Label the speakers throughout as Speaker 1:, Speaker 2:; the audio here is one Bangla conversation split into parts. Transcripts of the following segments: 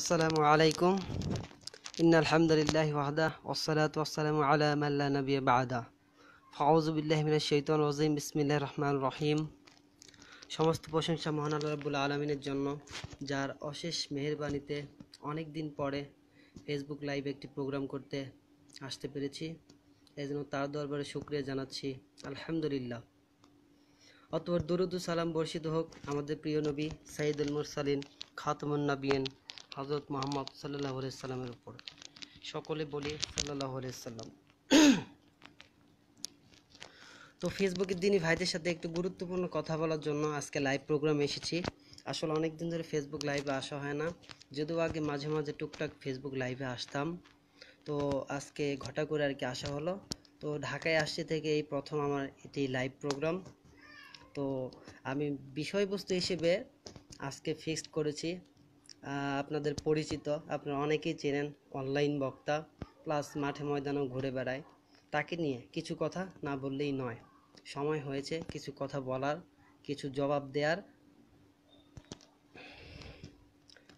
Speaker 1: আসসালামু আলাইকুম ইন আলহামদুলিল্লাহ ওয়াহদা ওসালাত ওসালাম আলা মাল্লা নবী বাদা ফাউজুবিল্লাহ মিনা শৈতন ওজিম বিসমিল্লাহ রহমান রহিম সমস্ত প্রশংসা মহান আল্লাহ রাবুল আলমিনের জন্য যার অশেষ মেহরবানিতে অনেক দিন পরে ফেসবুক লাইভে একটি প্রোগ্রাম করতে আসতে পেরেছি এই জন্য তার দরবারে শুক্রিয়া জানাচ্ছি আলহামদুলিল্লাহ অতপর দরুদ সালাম বর্ষিত হোক আমাদের প্রিয় নবী সাইদুল মুরসালিন খাতমুন নবীন হজরত মোহাম্মদ সাল্লাহ সাল্লামের উপর সকলে বলি সাল্লাহ সাল্লাম তো ফেসবুকের দিনই ভাইদের সাথে একটু গুরুত্বপূর্ণ কথা বলার জন্য আজকে লাইভ প্রোগ্রাম এসেছি আসলে অনেক দিন ধরে ফেসবুক লাইভে আসা হয় না যদিও আগে মাঝে মাঝে টুকটাক ফেসবুক লাইভে আসতাম তো আজকে ঘটা করে আর কি আসা হলো তো ঢাকায় আসছে থেকে এই প্রথম আমার এটি লাইভ প্রোগ্রাম তো আমি বিষয়বস্তু হিসেবে আজকে ফিক্সড করেছি আপনাদের পরিচিত আপনারা অনেকেই চেনেন অনলাইন বক্তা প্লাস মাঠে ময়দানেও ঘুরে বেড়ায় তাকে নিয়ে কিছু কথা না বললেই নয় সময় হয়েছে কিছু কথা বলার কিছু জবাব দেওয়ার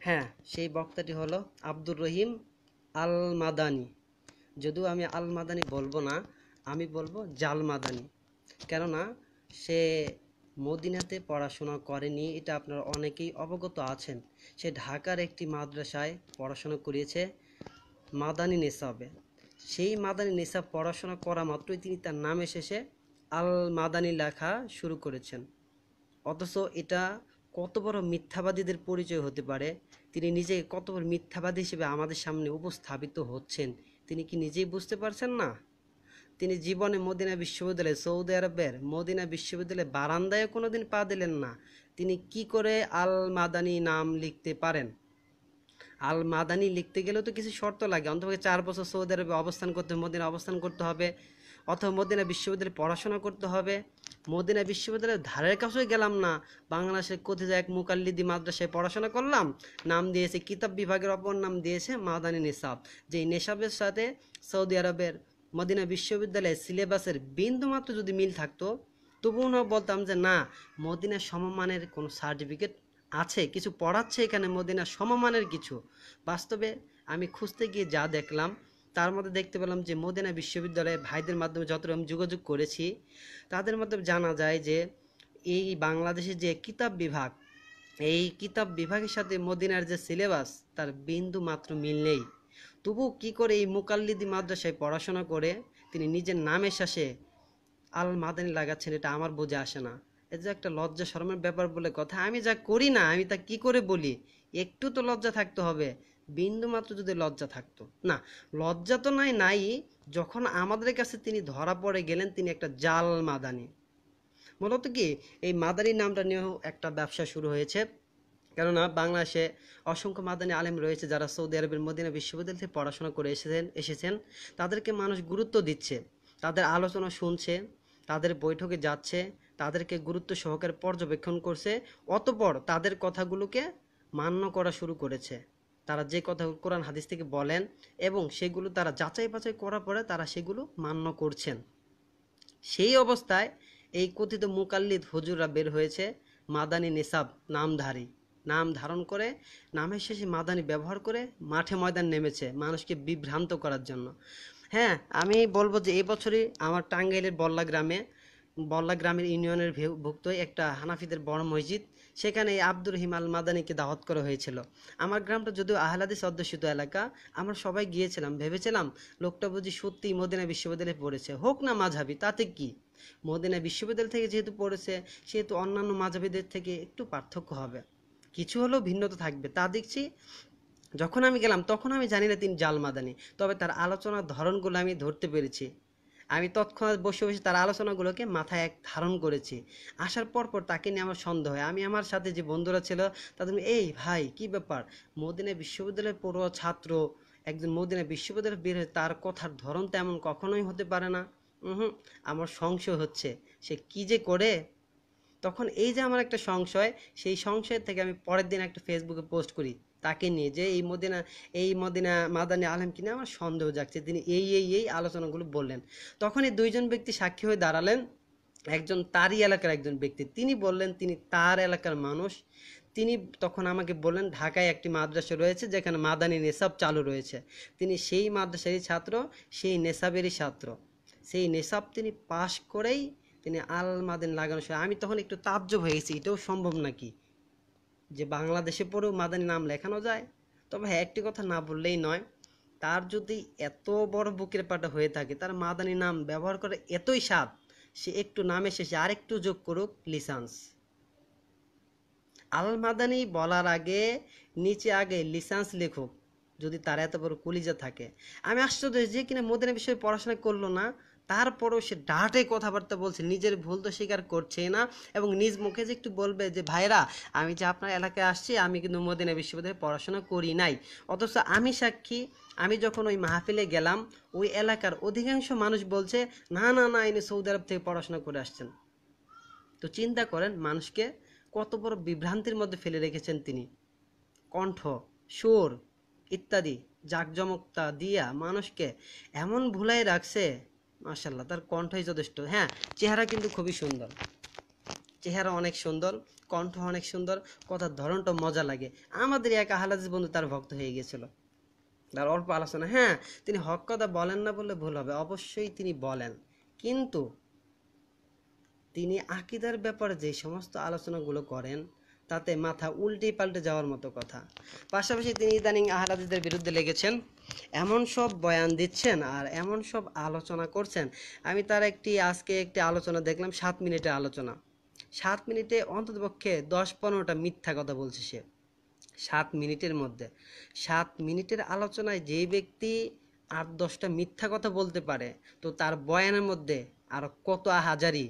Speaker 1: হ্যাঁ সেই বক্তাটি হলো আব্দুর রহিম আল মাদানি যদিও আমি আল মাদানি বলবো না আমি বলবো জাল মাদানি কেননা সে মদিনাতে পড়াশোনা করেনি এটা আপনারা অনেকেই অবগত আছেন সে ঢাকার একটি মাদ্রাসায় পড়াশোনা করিয়েছে মাদানী নেসাবে সেই মাদানী নেসাব পড়াশোনা করা মাত্রই তিনি তার নামে শেষে আল মাদানী লেখা শুরু করেছেন অথচ এটা কত বড় মিথ্যাবাদীদের পরিচয় হতে পারে তিনি নিজে কত বড় মিথ্যাবাদী হিসেবে আমাদের সামনে উপস্থাপিত হচ্ছেন তিনি কি নিজেই বুঝতে পারছেন না তিনি জীবনে মদিনা বিশ্ববিদ্যালয়ে সৌদি আরবের মদিনা বিশ্ববিদ্যালয়ে বারান্দায় কোনোদিন পা দিলেন না তিনি কি করে আল মাদানি নাম লিখতে পারেন আল মাদানি লিখতে গেলেও তো কিছু শর্ত লাগে অন্তপক্ষে চার বছর সৌদি আরবে অবস্থান করতে মদিনা অবস্থান করতে হবে অথবা মদিনা বিশ্ববিদ্যালয়ে পড়াশোনা করতে হবে মদিনা বিশ্ববিদ্যালয়ের ধারের কাছেও গেলাম না বাংলাদেশের কোথায় এক মুকাল্লিদি মাদ্রাসায় পড়াশোনা করলাম নাম দিয়েছে কিতাব বিভাগের অপর নাম দিয়েছে মাদানি নিসাব যেই নেশাবের সাথে সৌদি আরবের মদিনা বিশ্ববিদ্যালয়ের সিলেবাসের বিন্দুমাত্র যদি মিল থাকতো তবুও না বলতাম যে না মদিনা সমমানের কোনো সার্টিফিকেট আছে কিছু পড়াচ্ছে এখানে মদিনা সমমানের কিছু বাস্তবে আমি খুঁজতে গিয়ে যা দেখলাম তার মধ্যে দেখতে পেলাম যে মদিনা বিশ্ববিদ্যালয়ে ভাইদের মাধ্যমে যত আমি যোগাযোগ করেছি তাদের মধ্যে জানা যায় যে এই বাংলাদেশের যে কিতাব বিভাগ এই কিতাব বিভাগের সাথে মদিনার যে সিলেবাস তার বিন্দু মাত্র মিল নেই তবু কি করে এই মুকাল্লিদি মাদ্রাসায় পড়াশোনা করে তিনি নিজের নামের শাসে আল মাদানি লাগাচ্ছেন এটা আমার বোঝা আসে না এটা একটা লজ্জা শরমের ব্যাপার বলে কথা আমি যা করি না আমি তা কি করে বলি একটু তো লজ্জা থাকতে হবে বিন্দু মাত্র যদি লজ্জা থাকতো না লজ্জা তো নাই নাই যখন আমাদের কাছে তিনি ধরা পড়ে গেলেন তিনি একটা জাল মাদানি মূলত কি এই মাদানি নামটা নিয়েও একটা ব্যবসা শুরু হয়েছে কেননা বাংলাদেশে অসংখ্য মাদানী আলেম রয়েছে যারা সৌদি আরবের মদিনা বিশ্ববিদ্যালয় থেকে পড়াশোনা করে এসেছেন এসেছেন তাদেরকে মানুষ গুরুত্ব দিচ্ছে তাদের আলোচনা শুনছে তাদের বৈঠকে যাচ্ছে তাদেরকে গুরুত্ব সহকারে পর্যবেক্ষণ করছে অতপর তাদের কথাগুলোকে মান্য করা শুরু করেছে তারা যে কথা কোরআন হাদিস থেকে বলেন এবং সেগুলো তারা যাচাই বাছাই করার পরে তারা সেগুলো মান্য করছেন সেই অবস্থায় এই কথিত মুকাল্লিদ হজুররা বের হয়েছে মাদানী নিসাব নামধারী নাম ধারণ করে নামের শেষে মাদানি ব্যবহার করে মাঠে ময়দান নেমেছে মানুষকে বিভ্রান্ত করার জন্য হ্যাঁ আমি বলবো যে এবছরই আমার টাঙ্গাইলের বল্লা গ্রামে বল্লা গ্রামের ইউনিয়নের ভুক্ত একটা হানাফিদের বড় মসজিদ সেখানে এই আব্দুর রহিম আল মাদানিকে দাওয়াত করা হয়েছিল আমার গ্রামটা যদিও আহলাদিস অধ্যুষিত এলাকা আমরা সবাই গিয়েছিলাম ভেবেছিলাম লোকটা বুঝি সত্যি মদিনা বিশ্ববিদ্যালয়ে পড়েছে হোক না মাঝাবি তাতে কি মদিনা বিশ্ববিদ্যালয় থেকে যেহেতু পড়েছে সেহেতু অন্যান্য মাঝাবিদের থেকে একটু পার্থক্য হবে কিছু হলেও ভিন্নতা থাকবে তা দেখছি যখন আমি গেলাম তখন আমি জানি না তিনি জাল মাদানি তবে তার আলোচনার ধরনগুলো আমি ধরতে পেরেছি আমি তৎক্ষণাৎ বসে বসে তার আলোচনাগুলোকে মাথায় এক ধারণ করেছি আসার পর পর তাকে নিয়ে আমার সন্দেহ হয় আমি আমার সাথে যে বন্ধুরা ছিল তাদের এই ভাই কি ব্যাপার মদিনা বিশ্ববিদ্যালয়ের পড়ুয়া ছাত্র একজন মদিনা বিশ্ববিদ্যালয়ের বের হয়ে তার কথার ধরন তেমন কখনোই হতে পারে না হুম আমার সংশয় হচ্ছে সে কি যে করে তখন এই যে আমার একটা সংশয় সেই সংশয় থেকে আমি পরের দিন একটা ফেসবুকে পোস্ট করি তাকে নিয়ে যে এই মদিনা এই মদিনা মাদানী আলম কিনে আমার সন্দেহ জাগছে তিনি এই এই এই আলোচনাগুলো বললেন তখন এই দুইজন ব্যক্তি সাক্ষী হয়ে দাঁড়ালেন একজন তারই এলাকার একজন ব্যক্তি তিনি বললেন তিনি তার এলাকার মানুষ তিনি তখন আমাকে বললেন ঢাকায় একটি মাদ্রাসা রয়েছে যেখানে মাদানী নেশাব চালু রয়েছে তিনি সেই মাদ্রাসারই ছাত্র সেই নেশাবেরই ছাত্র সেই নেশাব তিনি পাশ করেই তিনি আল মাদেন লাগানো সে আমি তখন একটু তাজ্জব হয়েছি এটাও সম্ভব নাকি যে বাংলাদেশে পরেও মাদানি নাম লেখানো যায় তবে হ্যাঁ একটি কথা না বললেই নয় তার যদি এত বড় বুকের পাটা হয়ে থাকে তার মাদানি নাম ব্যবহার করে এতই স্বাদ সে একটু নামে শেষে আর একটু যোগ করুক লিসান্স আল মাদানি বলার আগে নিচে আগে লিসান্স লেখুক যদি তার এত বড় কলিজা থাকে আমি আশ্চর্য যে কিনা মোদিনা বিষয়ে পড়াশোনা করলো না তারপরেও সে ডাটে কথাবার্তা বলছে নিজের ভুল তো স্বীকার করছেই না এবং নিজ মুখে যে একটু বলবে যে ভাইরা আমি যে আপনার এলাকায় আসছি আমি কিন্তু মদিনা বিশ্ববিদ্যালয়ে পড়াশোনা করি নাই অথচ আমি সাক্ষী আমি যখন ওই মাহফিলে গেলাম ওই এলাকার অধিকাংশ মানুষ বলছে না না না ইনি সৌদি আরব থেকে পড়াশোনা করে আসছেন তো চিন্তা করেন মানুষকে কত বড় বিভ্রান্তির মধ্যে ফেলে রেখেছেন তিনি কণ্ঠ সুর ইত্যাদি জাঁকজমকতা দিয়া মানুষকে এমন ভুলাই রাখছে মাশাল্লাহ তার কণ্ঠই যথেষ্ট হ্যাঁ চেহারা কিন্তু খুবই সুন্দর চেহারা অনেক সুন্দর কণ্ঠ অনেক সুন্দর কথার ধরনটা মজা লাগে আমাদের এক আহলাজ বন্ধু তার ভক্ত হয়ে গিয়েছিল তার অল্প আলোচনা হ্যাঁ তিনি হক কথা বলেন না বললে ভুল হবে অবশ্যই তিনি বলেন কিন্তু তিনি আকিদার ব্যাপারে যে সমস্ত আলোচনাগুলো করেন তাতে মাথা উল্টে পাল্টে যাওয়ার মতো কথা পাশাপাশি তিনি ইদানিং আহলাদিদের বিরুদ্ধে লেগেছেন এমন সব বয়ান দিচ্ছেন আর এমন সব আলোচনা করছেন আমি তার একটি আজকে একটি আলোচনা দেখলাম সাত মিনিটের আলোচনা সাত মিনিটে অন্ততপক্ষে দশ পনেরোটা মিথ্যা কথা বলছে সে সাত মিনিটের মধ্যে সাত মিনিটের আলোচনায় যে ব্যক্তি আট দশটা মিথ্যা কথা বলতে পারে তো তার বয়ানের মধ্যে আর কত হাজারি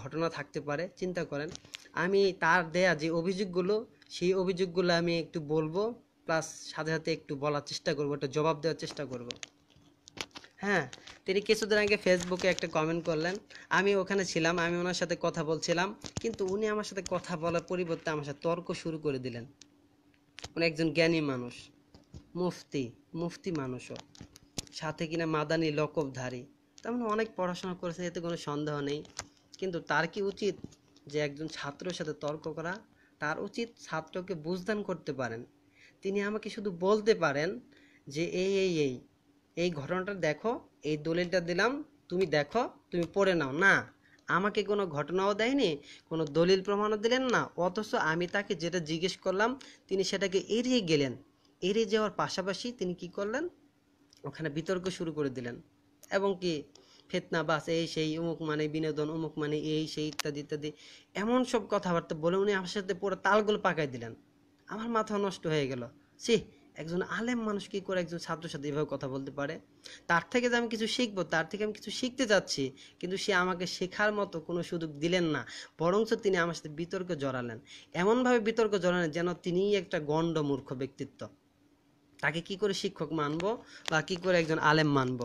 Speaker 1: ঘটনা থাকতে পারে চিন্তা করেন আমি তার দেয়া যে অভিযোগগুলো সেই অভিযোগগুলো আমি একটু বলবো প্লাস সাথে সাথে একটু বলার চেষ্টা করবো একটা জবাব দেওয়ার চেষ্টা করব হ্যাঁ তিনি কিছুদিন আগে ফেসবুকে একটা কমেন্ট করলেন আমি ওখানে ছিলাম আমি ওনার সাথে কথা বলছিলাম কিন্তু উনি আমার সাথে কথা বলার পরিবর্তে আমার সাথে তর্ক শুরু করে দিলেন উনি একজন জ্ঞানী মানুষ মুফতি মুফতি মানুষও সাথে কিনা মাদানি লকবধারী তার মানে অনেক পড়াশোনা করেছে এতে কোনো সন্দেহ নেই কিন্তু তার কি উচিত যে একজন ছাত্রের সাথে তর্ক করা তার উচিত ছাত্রকে বুঝদান করতে পারেন তিনি আমাকে শুধু বলতে পারেন যে এই এই এই এই ঘটনাটা দেখো এই দলিলটা দিলাম তুমি দেখো তুমি পড়ে নাও না আমাকে কোনো ঘটনাও দেয়নি কোনো দলিল প্রমাণও দিলেন না অথচ আমি তাকে যেটা জিজ্ঞেস করলাম তিনি সেটাকে এড়িয়ে গেলেন এড়িয়ে যাওয়ার পাশাপাশি তিনি কি করলেন ওখানে বিতর্ক শুরু করে দিলেন এবং কি ফেতনা বাস এই সেই অমুক মানে বিনোদন অমুক মানে এই সেই ইত্যাদি ইত্যাদি এমন সব কথাবার্তা বলে উনি আমার সাথে পুরো তালগোল পাকাই দিলেন আমার মাথা নষ্ট হয়ে গেল সে একজন আলেম মানুষ কী করে একজন ছাত্র সাথে এভাবে কথা বলতে পারে তার থেকে যে আমি কিছু শিখবো তার থেকে আমি কিছু শিখতে যাচ্ছি কিন্তু সে আমাকে শেখার মতো কোনো সুযোগ দিলেন না বরঞ্চ তিনি আমার সাথে বিতর্ক জড়ালেন এমনভাবে বিতর্ক জড়ালেন যেন তিনিই একটা গণ্ড মূর্খ ব্যক্তিত্ব তাকে কি করে শিক্ষক মানব বা কি করে একজন আলেম মানব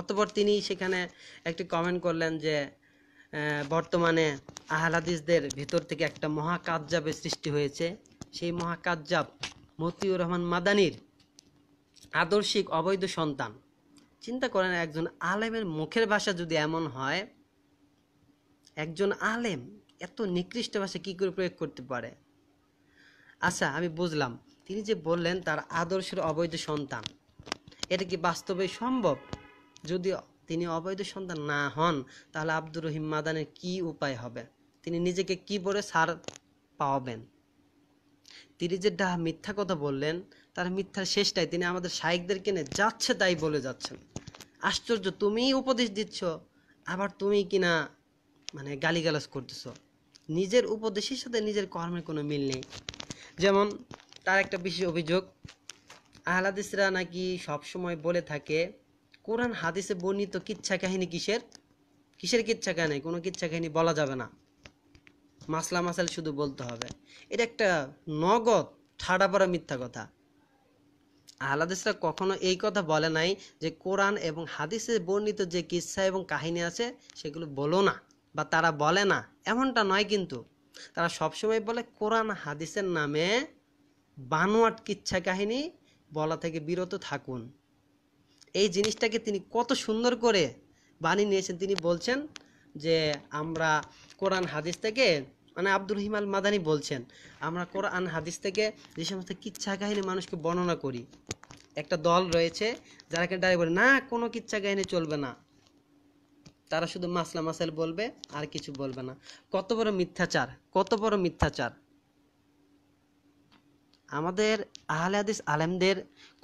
Speaker 1: অতপর তিনি সেখানে একটি কমেন্ট করলেন যে বর্তমানে আহলাদিসদের ভিতর থেকে একটা মহাকাজ্যাবের সৃষ্টি হয়েছে সেই মহাকাজ্জাব মতিউর রহমান মাদানির আদর্শিক অবৈধ সন্তান চিন্তা করেন একজন আলেমের মুখের ভাষা যদি এমন হয় একজন আলেম এত নিকৃষ্ট ভাষা কী করে প্রয়োগ করতে পারে আচ্ছা আমি বুঝলাম তিনি যে বললেন তার আদর্শের অবৈধ সন্তান এটা কি বাস্তবে সম্ভব যদি তিনি অবৈধ সন্তান না হন তাহলে আব্দুর রহিম মাদানের কি উপায় হবে তিনি নিজেকে কি বলে সার পাওয়াবেন তিনি যে মিথ্যা কথা বললেন তার মিথ্যার শেষটাই তিনি আমাদের শায়েকদেরকে নিয়ে যাচ্ছে তাই বলে যাচ্ছেন আশ্চর্য তুমি উপদেশ দিচ্ছ আবার তুমি কিনা মানে গালিগালাজ করতেছ নিজের উপদেশের সাথে নিজের কর্মের কোনো মিল নেই যেমন তার একটা বিশেষ অভিযোগ আহলাদিসরা নাকি সবসময় বলে থাকে কোরআন হাদিসে বর্ণিত কিচ্ছা কাহিনী কিসের কিসের কিচ্ছা কাহিনী কোনো কিচ্ছা কাহিনী বলা যাবে না মাসলা মাসাল শুধু বলতে হবে এটা একটা নগদ ছাড়া পড়া মিথ্যা কথা আহলাদিসরা কখনো এই কথা বলে নাই যে কোরআন এবং হাদিসে বর্ণিত যে কিসা এবং কাহিনী আছে সেগুলো বলো না বা তারা বলে না এমনটা নয় কিন্তু তারা সবসময় বলে কোরআন হাদিসের নামে বানোয়াট কিচ্ছা কাহিনী বলা থেকে বিরত থাকুন এই জিনিসটাকে তিনি কত সুন্দর করে বানিয়ে নিয়েছেন তিনি বলছেন যে আমরা কোরআন হাদিস থেকে মানে আব্দুর রহিমাল মাদানি বলছেন আমরা কোরআন হাদিস থেকে যে সমস্ত কিচ্ছা কাহিনী মানুষকে বর্ণনা করি একটা দল রয়েছে যারা কিন্তু বলে না কোনো কিচ্ছা কাহিনী চলবে না তারা শুধু মাসলা মাসাল বলবে আর কিছু বলবে না কত বড় মিথ্যাচার কত বড় মিথ্যাচার আমাদের আহলে হাদিস আলেমদের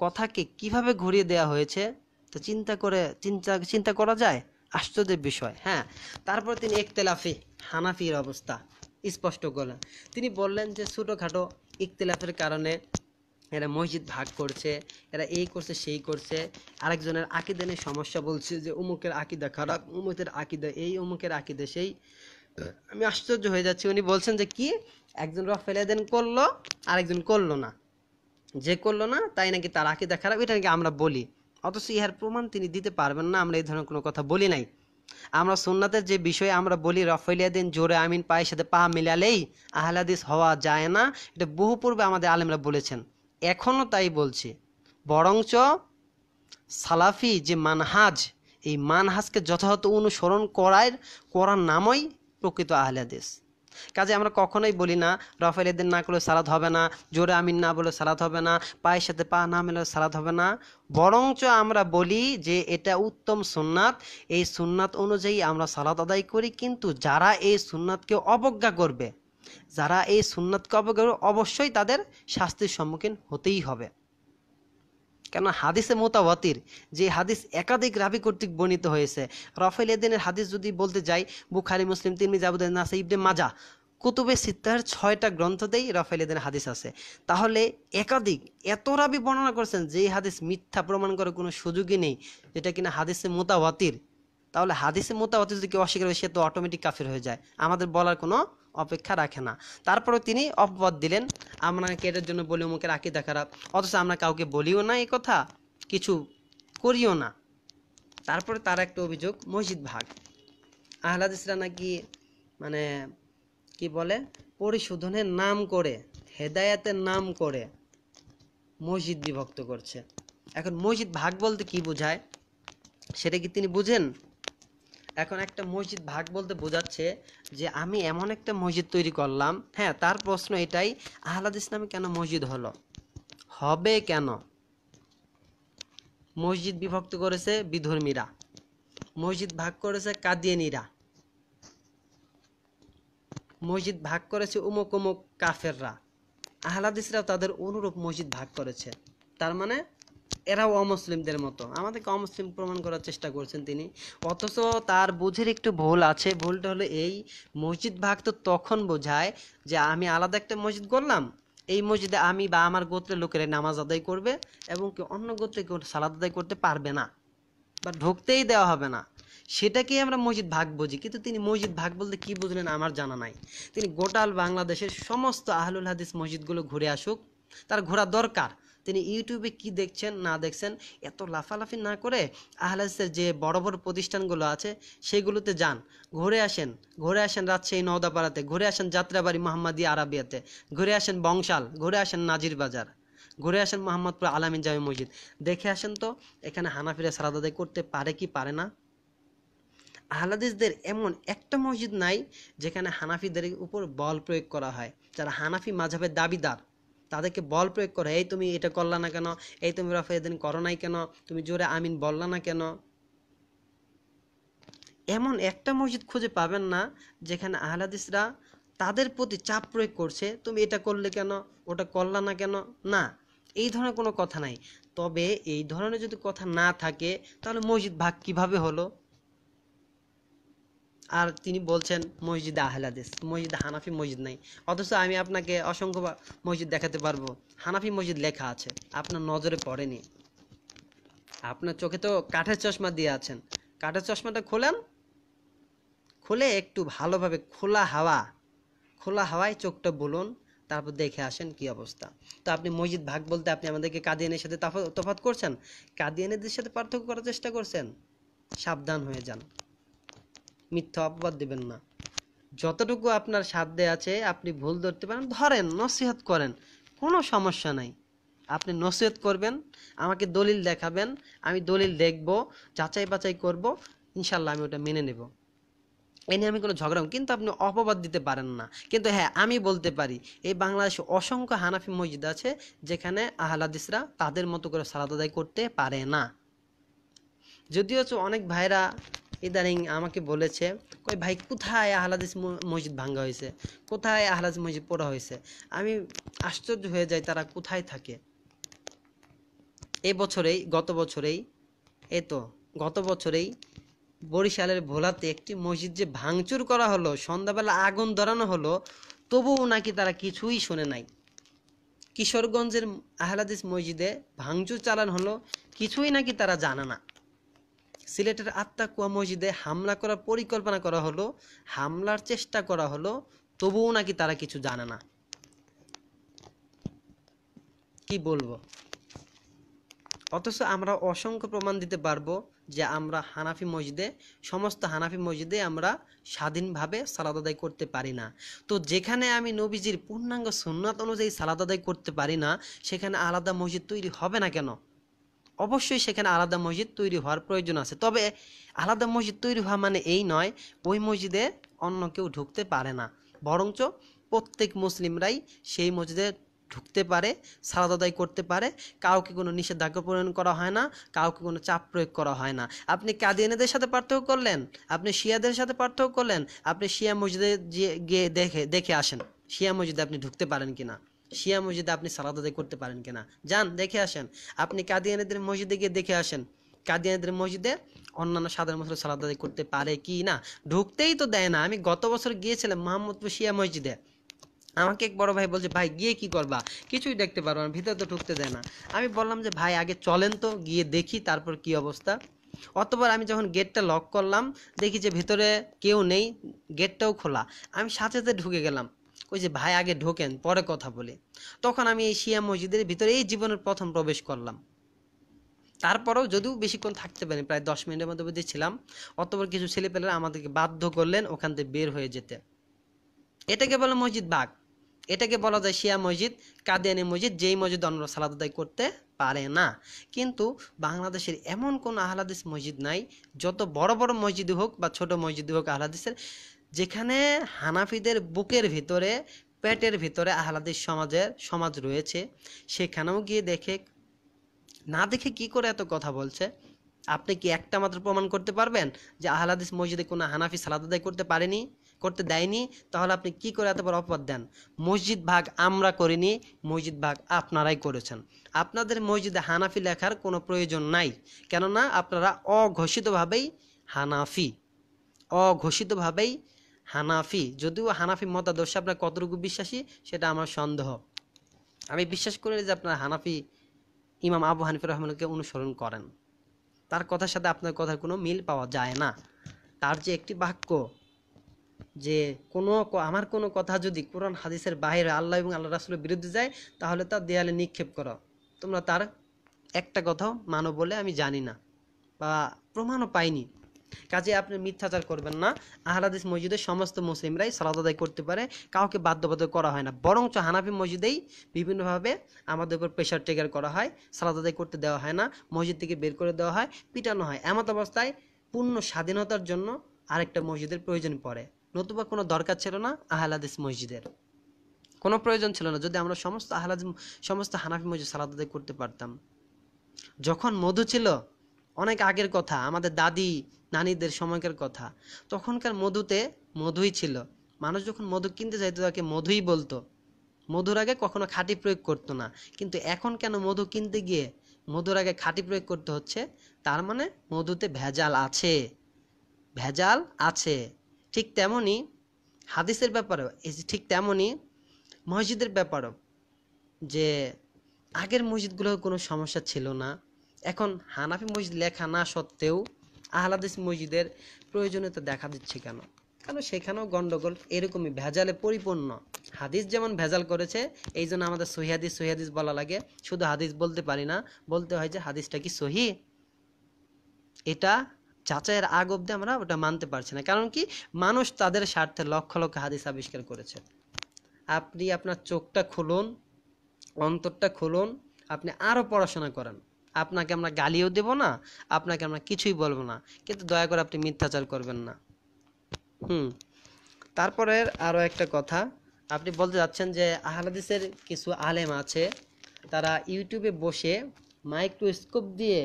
Speaker 1: কথাকে কিভাবে ঘুরিয়ে দেয়া হয়েছে তো চিন্তা করে চিন্তা চিন্তা করা যায় আশ্চর্যের বিষয় হ্যাঁ তারপর তিনি একতেলাফি হানাফির অবস্থা স্পষ্ট করলেন তিনি বললেন যে ছোটোখাটো ইকতলাফের কারণে এরা মসজিদ ভাগ করছে এরা এই করছে সেই করছে আরেকজনের আকিদা নিয়ে সমস্যা বলছে যে অমুকের আকিদা খারাপ অমুকের আকিদা এই অমুকের আকিদা সেই আমি আশ্চর্য হয়ে যাচ্ছি উনি বলছেন যে কি একজন রফেলেদেন করলো আরেকজন করলো না যে করলো না তাই নাকি তার আকিদা খারাপ এটা নাকি আমরা বলি অথচ ইহার প্রমাণ তিনি দিতে পারবেন না আমরা এই ধরনের কোনো কথা বলি নাই আমরা সুন্নাতের যে বিষয়ে আমরা বলি রফলিয়া দিন জোরে আমিন পায়ের সাথে পা মিলালেই আহলাদিস হওয়া যায় না এটা বহু পূর্বে আমাদের আলেমরা বলেছেন এখনও তাই বলছি বরঞ্চ সালাফি যে মানহাজ এই মানহাজকে যথাযথ অনুসরণ করার করার নামই প্রকৃত আহলাদিস কাজে আমরা কখনোই বলি না রফেল এদিন না করলে সালাদ হবে না জোরে আমিন না বলে সালাদ হবে না পায়ের সাথে পা না মেলে সালাদ হবে না বরঞ্চ আমরা বলি যে এটা উত্তম সুন্নাত এই সুন্নাত অনুযায়ী আমরা সালাদ আদায় করি কিন্তু যারা এই সুন্নাতকে অবজ্ঞা করবে যারা এই সুন্নাতকে অবজ্ঞা অবশ্যই তাদের শাস্তির সম্মুখীন হতেই হবে কেন হাদিসে মোতাবাতির যে হাদিস একাধিক রাবি কর্তৃক বর্ণিত হয়েছে রফেল এদিনের হাদিস যদি বলতে যাই বুখারি মুসলিম তিনি জাবুদ্দিন নাসে ইবনে মাজা কুতুবে সিদ্ধার ছয়টা গ্রন্থতেই রাফেল এদিনের হাদিস আছে তাহলে একাধিক এত রাবি বর্ণনা করেছেন যে হাদিস মিথ্যা প্রমাণ করার কোনো সুযোগই নেই যেটা কিনা হাদিসে মোতাবাতির তাহলে হাদিসে মোতাবাতির যদি কেউ অস্বীকার হয় সে তো অটোমেটিক কাফির হয়ে যায় আমাদের বলার কোনো অপেক্ষা রাখে না তারপরেও তিনি অপবাদ দিলেন আপনাকে এটার জন্য বলি অমুকের আকিদা খারাপ অথচ আমরা কাউকে বলিও না এই কথা কিছু করিও না তারপরে তার একটা অভিযোগ মসজিদ ভাগ আহলাদিসরা নাকি মানে কি বলে পরিশোধনের নাম করে হেদায়াতের নাম করে মসজিদ বিভক্ত করছে এখন মসজিদ ভাগ বলতে কি বোঝায় সেটা কি তিনি বুঝেন এখন একটা মসজিদ ভাগ বলতে বোঝাচ্ছে যে আমি এমন একটা মসজিদ তৈরি করলাম হ্যাঁ তার প্রশ্ন এটাই আহলাদ ইসলাম কেন মসজিদ হলো হবে কেন মসজিদ বিভক্ত করেছে বিধর্মীরা মসজিদ ভাগ করেছে কাদিয়েনিরা মসজিদ ভাগ করেছে উমুক উমুক কাফেররা আহলাদিসরাও তাদের অনুরূপ মসজিদ ভাগ করেছে তার মানে এরাও অমুসলিমদের মতো আমাদেরকে অমুসলিম প্রমাণ করার চেষ্টা করছেন তিনি অথচ তার বুঝের একটু ভুল আছে ভুলটা হলো এই মসজিদ ভাগ তো তখন বোঝায় যে আমি আলাদা একটা মসজিদ করলাম এই মসজিদে আমি বা আমার গোত্রের লোকেরা নামাজ আদায় করবে এবং কি অন্য গোত্রে কেউ সালাদ আদায় করতে পারবে না বা ঢুকতেই দেওয়া হবে না সেটাকেই আমরা মসজিদ ভাগ বুঝি কিন্তু তিনি মসজিদ ভাগ বলতে কি বুঝলেন আমার জানা নাই তিনি গোটাল বাংলাদেশের সমস্ত আহলুল হাদিস মসজিদগুলো ঘুরে আসুক তার ঘোরা দরকার তিনি ইউটিউবে কি দেখছেন না দেখছেন এত লাফালাফি না করে আহলাসের যে বড় বড় প্রতিষ্ঠানগুলো আছে সেগুলোতে যান ঘুরে আসেন ঘুরে আসেন রাজশাহী নওদাপাড়াতে ঘুরে আসেন যাত্রাবাড়ি মোহাম্মদী আরাবিয়াতে ঘুরে আসেন বংশাল ঘুরে আসেন নাজির বাজার ঘুরে আসেন মোহাম্মদপুর আলামিন জামি মসজিদ দেখে আসেন তো এখানে হানাফিরা সারাদাদে করতে পারে কি পারে না আহলাদিসদের এমন একটা মসজিদ নাই যেখানে হানাফিদের উপর বল প্রয়োগ করা হয় যারা হানাফি মাঝাবের দাবিদার তাদেরকে বল প্রয়োগ করো এই তুমি এটা করলে না কেন এই তুমি রফা করো নাই কেন তুমি জোরে আমিন বললা না কেন এমন একটা মসজিদ খুঁজে পাবেন না যেখানে আহলাদিসরা তাদের প্রতি চাপ প্রয়োগ করছে তুমি এটা করলে কেন ওটা করলা না কেন না এই ধরনের কোনো কথা নাই তবে এই ধরনের যদি কথা না থাকে তাহলে মসজিদ ভাগ কিভাবে হলো আর তিনি বলছেন মসজিদে আহলাদিস মসজিদে হানাফি মসজিদ নাই অথচ আমি আপনাকে অসংখ্য মসজিদ দেখাতে পারবো হানাফি মসজিদ লেখা আছে আপনার নজরে পড়েনি আপনার চোখে তো কাঠের চশমা দিয়ে আছেন কাঠের চশমাটা খোলেন খুলে একটু ভালোভাবে খোলা হাওয়া খোলা হাওয়ায় চোখটা বলুন তারপর দেখে আসেন কি অবস্থা তো আপনি মসজিদ ভাগ বলতে আপনি আমাদেরকে কাদিয়ানের সাথে তফাত করছেন কাদিয়ানিদের সাথে পার্থক্য করার চেষ্টা করছেন সাবধান হয়ে যান মিথ্যা অপবাদ দিবেন না যতটুকু আপনার সাধ্যে আছে আপনি ভুল ধরতে পারেন ধরেন নসিহত করেন কোনো সমস্যা নাই আপনি নসিহত করবেন আমাকে দলিল দেখাবেন আমি দলিল দেখব যাচাই বাছাই করব ইনশাল্লাহ আমি ওটা মেনে নেব এ নিয়ে আমি কোনো ঝগড়া কিন্তু আপনি অপবাদ দিতে পারেন না কিন্তু হ্যাঁ আমি বলতে পারি এই বাংলাদেশে অসংখ্য হানাফি মসজিদ আছে যেখানে আহলাদিসরা তাদের মতো করে সালাদ আদায় করতে পারে না যদিও অনেক ভাইরা ইদানিং আমাকে বলেছে কই ভাই কোথায় আহলাদিস মসজিদ ভাঙ্গা হয়েছে কোথায় আহলাদ মসজিদ পড়া হয়েছে আমি আশ্চর্য হয়ে যাই তারা কোথায় থাকে এ বছরেই গত বছরেই এ তো গত বছরেই বরিশালের ভোলাতে একটি মসজিদ যে ভাঙচুর করা হলো সন্ধ্যাবেলা আগুন ধরানো হলো তবুও নাকি তারা কিছুই শোনে নাই কিশোরগঞ্জের আহলাদিস মসজিদে ভাঙচুর চালানো হলো কিছুই নাকি তারা জানে না সিলেটের আত্মাকুয়া মসজিদে হামলা করার পরিকল্পনা করা হলো হামলার চেষ্টা করা হলো তবুও নাকি তারা কিছু জানে না কি বলবো অথচ আমরা অসংখ্য প্রমাণ দিতে পারবো যে আমরা হানাফি মসজিদে সমস্ত হানাফি মসজিদে আমরা স্বাধীনভাবে সালাদ আদায় করতে পারি না তো যেখানে আমি নবীজির পূর্ণাঙ্গ সুন্নাত অনুযায়ী সালাদ আদায় করতে পারি না সেখানে আলাদা মসজিদ তৈরি হবে না কেন অবশ্যই সেখানে আলাদা মসজিদ তৈরি হওয়ার প্রয়োজন আছে তবে আলাদা মসজিদ তৈরি হওয়া মানে এই নয় ওই মসজিদে অন্য কেউ ঢুকতে পারে না বরঞ্চ প্রত্যেক মুসলিমরাই সেই মসজিদে ঢুকতে পারে সালাদ আদায় করতে পারে কাউকে কোনো নিষেধাজ্ঞা প্রণয়ন করা হয় না কাউকে কোনো চাপ প্রয়োগ করা হয় না আপনি কাদিয়ানিদের সাথে পার্থক্য করলেন আপনি শিয়াদের সাথে পার্থক্য করলেন আপনি শিয়া মসজিদে গিয়ে দেখে দেখে আসেন শিয়া মসজিদে আপনি ঢুকতে পারেন কি না শিয়া মসজিদে আপনি সালাদ আদায় করতে পারেন কিনা যান দেখে আসেন আপনি কাদিয়ানিদের মসজিদে গিয়ে দেখে আসেন কাদিয়ানিদের মসজিদে অন্যান্য সাধারণ মুসলিম সালাদ আদায় করতে পারে কি না ঢুকতেই তো দেয় না আমি গত বছর গিয়েছিলাম মোহাম্মদপুর শিয়া মসজিদে আমাকে এক বড় ভাই বলছে ভাই গিয়ে কি করবা কিছুই দেখতে পারবো না ভিতরে তো ঢুকতে দেয় না আমি বললাম যে ভাই আগে চলেন তো গিয়ে দেখি তারপর কি অবস্থা অতবার আমি যখন গেটটা লক করলাম দেখি যে ভিতরে কেউ নেই গেটটাও খোলা আমি সাথে সাথে ঢুকে গেলাম ওই যে ভাই আগে ঢোকেন পরে কথা বলে তখন আমি এই শিয়া মসজিদের ভিতরে এই জীবনের প্রথম প্রবেশ করলাম তারপরেও যদিও বেশিক্ষণ থাকতে পারি প্রায় দশ মিনিটের মধ্যে ছিলাম অতপর কিছু ছেলেপেলেরা আমাদেরকে বাধ্য করলেন ওখান থেকে বের হয়ে যেতে এটাকে বলে মসজিদ বাঘ এটাকে বলা যায় শিয়া মসজিদ কাদিয়ানি মসজিদ যেই মসজিদ অন্যরা সালাদ আদায় করতে পারে না কিন্তু বাংলাদেশের এমন কোনো আহলাদিস মসজিদ নাই যত বড় বড় মসজিদ হোক বা ছোট মসজিদ হোক আহলাদিসের যেখানে হানাফিদের বুকের ভিতরে পেটের ভিতরে আহলাদিস সমাজের সমাজ রয়েছে সেখানেও গিয়ে দেখে না দেখে কি করে এত কথা বলছে আপনি কি একটা মাত্র প্রমাণ করতে পারবেন যে আহলাদিস মসজিদে কোনো হানাফি সালাদ আদায় করতে পারেনি করতে দেয়নি তাহলে আপনি কি করে এত বড় অপবাদ দেন মসজিদ ভাগ আমরা করিনি মসজিদ ভাগ আপনারাই করেছেন আপনাদের মসজিদে হানাফি লেখার কোনো প্রয়োজন নাই কেননা আপনারা অঘোষিতভাবেই হানাফি অঘোষিতভাবেই হানাফি যদিও হানাফি মতাদর্শে আপনার কতটুকু বিশ্বাসী সেটা আমার সন্দেহ আমি বিশ্বাস করি যে আপনার হানাফি ইমাম আবু হানিফ রহমানকে অনুসরণ করেন তার কথার সাথে আপনার কথার কোনো মিল পাওয়া যায় না তার যে একটি বাক্য যে কোনো আমার কোনো কথা যদি কোরআন হাদিসের বাইরে আল্লাহ এবং আল্লাহ রাসুলের বিরুদ্ধে যায় তাহলে তা দেয়ালে নিক্ষেপ করো তোমরা তার একটা কথাও মানো বলে আমি জানি না বা প্রমাণও পাইনি কাজে আপনি মিথ্যাচার করবেন না আহলাদিস মসজিদে সমস্ত মুসলিমরাই সালাদ আদায় করতে পারে কাউকে বাধ্যবাধক করা হয় না বরঞ্চ হানাফি মসজিদেই বিভিন্নভাবে আমাদের উপর প্রেশার টেকার করা হয় সালাদ আদায় করতে দেওয়া হয় না মসজিদ থেকে বের করে দেওয়া হয় পিটানো হয় এমত অবস্থায় পূর্ণ স্বাধীনতার জন্য আরেকটা মসজিদের প্রয়োজন পড়ে নতুবা কোনো দরকার ছিল না আহলাদিস মসজিদের কোনো প্রয়োজন ছিল না যদি আমরা সমস্ত আহলাদ সমস্ত হানাফি মসজিদ সালাদ আদায় করতে পারতাম যখন মধু ছিল অনেক আগের কথা আমাদের দাদি নানীদের সময়কার কথা তখনকার মধুতে মধুই ছিল মানুষ যখন মধু কিনতে যাইতো তাকে মধুই বলতো মধুর আগে কখনো খাঁটি প্রয়োগ করতো না কিন্তু এখন কেন মধু কিনতে গিয়ে মধুর আগে খাঁটি প্রয়োগ করতে হচ্ছে তার মানে মধুতে ভেজাল আছে ভেজাল আছে ঠিক তেমনই হাদিসের ব্যাপারেও ঠিক তেমনই মসজিদের ব্যাপারেও যে আগের মসজিদগুলো কোনো সমস্যা ছিল না এখন হানাফি মসজিদ লেখা না সত্ত্বেও আহলাদিস মসজিদের প্রয়োজনীয়তা দেখা দিচ্ছে কেন কারণ সেখানেও গন্ডগোল এরকমই ভেজালে পরিপূর্ণ হাদিস যেমন ভেজাল করেছে এই জন্য আমাদের সহিহাদিস সহিহাদিস বলা লাগে শুধু হাদিস বলতে পারি না বলতে হয় যে হাদিসটা কি সহি এটা চাচাইয়ের আগ অব্দি আমরা ওটা মানতে পারছি না কারণ কি মানুষ তাদের স্বার্থে লক্ষ লক্ষ হাদিস আবিষ্কার করেছে আপনি আপনার চোখটা খুলুন অন্তরটা খুলুন আপনি আরও পড়াশোনা করেন আপনাকে আমরা গালিও দেব না আপনাকে আমরা কিছুই বলবো না কিন্তু দয়া করে আপনি মিথ্যাচার করবেন না হুম তারপরের আরও একটা কথা আপনি বলতে যাচ্ছেন যে আহলাদিসের কিছু আলেম আছে তারা ইউটিউবে বসে মাইক্রোস্কোপ দিয়ে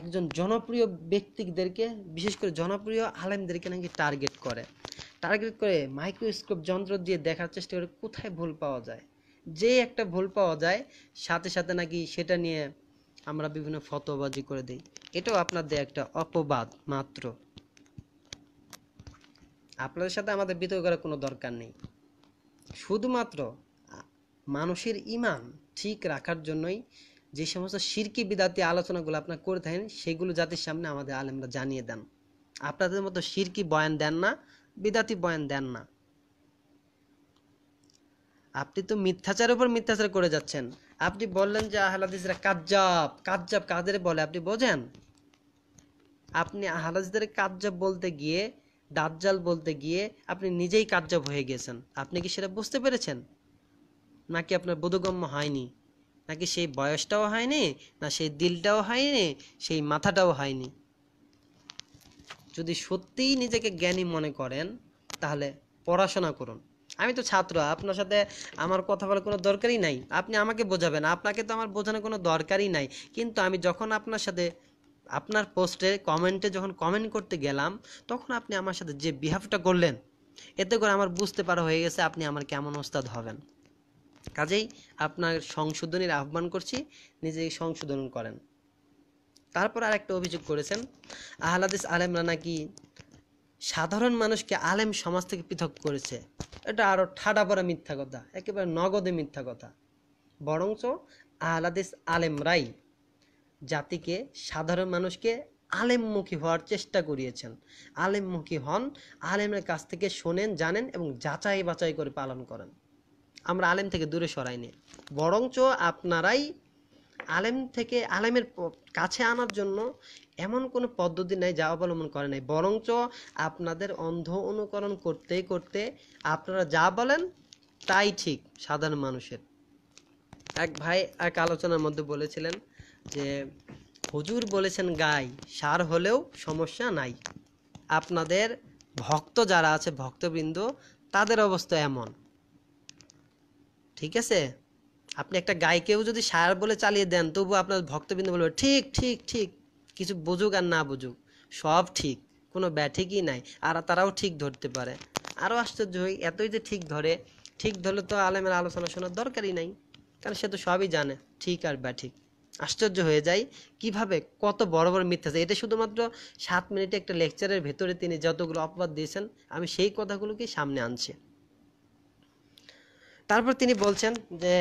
Speaker 1: একজন জনপ্রিয় ব্যক্তিদেরকে বিশেষ করে জনপ্রিয় আলেমদেরকে নাকি টার্গেট করে টার্গেট করে মাইক্রোস্কোপ যন্ত্র দিয়ে দেখার চেষ্টা করে কোথায় ভুল পাওয়া যায় যে একটা ভুল পাওয়া যায় সাথে সাথে নাকি সেটা নিয়ে আমরা বিভিন্ন ফতোবাজি করে দিই এটাও আপনাদের একটা অপবাদ মাত্র আপনাদের সাথে আমাদের বিতর্ক করার কোনো দরকার নেই শুধুমাত্র মানুষের ইমান ঠিক রাখার জন্যই যে সমস্ত শিরকি বিদাতি আলোচনাগুলো আপনার করে থাকেন সেগুলো জাতির সামনে আমাদের আলেমরা জানিয়ে দেন আপনাদের মতো শিরকি বয়ান দেন না বিদাতি বয়ান দেন না আপনি তো মিথ্যাচারের উপর মিথ্যাচার করে যাচ্ছেন আপনি বললেন যে আহলাদিসরা কাজ্জাব কাজ্জাব কাদের বলে আপনি বোঝেন আপনি আহলাদিসদের কাজ্জাব বলতে গিয়ে দাজ্জাল বলতে গিয়ে আপনি নিজেই কাজ্জাব হয়ে গেছেন আপনি কি সেটা বুঝতে পেরেছেন নাকি আপনার বোধগম্য হয়নি নাকি সেই বয়সটাও হয়নি না সেই দিলটাও হয়নি সেই মাথাটাও হয়নি যদি সত্যিই নিজেকে জ্ঞানী মনে করেন তাহলে পড়াশোনা করুন আমি তো ছাত্র আপনার সাথে আমার কথা বলার কোনো দরকারই নাই আপনি আমাকে বোঝাবেন আপনাকে তো আমার বোঝানোর কোনো দরকারই নাই কিন্তু আমি যখন আপনার সাথে আপনার পোস্টে কমেন্টে যখন কমেন্ট করতে গেলাম তখন আপনি আমার সাথে যে বিহেভটা করলেন এতে করে আমার বুঝতে পারা হয়ে গেছে আপনি আমার কেমন ওস্তাদ হবেন কাজেই আপনার সংশোধনের আহ্বান করছি নিজেই সংশোধন করেন তারপর আর একটা অভিযোগ করেছেন আহলাদিস আলেমরা নাকি সাধারণ মানুষকে আলেম সমাজ থেকে পৃথক করেছে এটা আরও ঠাডা পড়া মিথ্যা কথা একেবারে নগদে মিথ্যা কথা বরঞ্চ আহলাদিস আলেমরাই জাতিকে সাধারণ মানুষকে আলেমমুখী হওয়ার চেষ্টা করিয়েছেন আলেমমুখী হন আলেমের কাছ থেকে শোনেন জানেন এবং যাচাই বাছাই করে পালন করেন আমরা আলেম থেকে দূরে সরাইনি বরঞ্চ আপনারাই আলেম থেকে আলেমের কাছে আনার জন্য এমন কোনো পদ্ধতি নাই যা অবলম্বন করে নাই বরঞ্চ আপনাদের অন্ধ অনুকরণ করতে করতে আপনারা যা বলেন তাই ঠিক সাধারণ মানুষের এক ভাই এক আলোচনার মধ্যে বলেছিলেন যে হুজুর বলেছেন গাই সার হলেও সমস্যা নাই আপনাদের ভক্ত যারা আছে ভক্তবৃন্দ তাদের অবস্থা এমন ঠিক আছে আপনি একটা গাইকেও যদি সার বলে চালিয়ে দেন তবু আপনার ভক্তবৃন্দ বলবে ঠিক ঠিক ঠিক কিছু বুঝুক আর না বুঝুক সব ঠিক কোনো ব্যাঠিকই নাই আর তারাও ঠিক ধরতে পারে আরও আশ্চর্য হই এতই যে ঠিক ধরে ঠিক ধরলে তো আলেমের আলোচনা শোনার দরকারই নাই কারণ সে তো সবই জানে ঠিক আর ব্যাঠিক আশ্চর্য হয়ে যায় কিভাবে কত বড় বড় মিথ্যা এটা শুধুমাত্র সাত মিনিটে একটা লেকচারের ভেতরে তিনি যতগুলো অপবাদ দিয়েছেন আমি সেই কথাগুলোকে সামনে আনছি তারপর তিনি বলছেন যে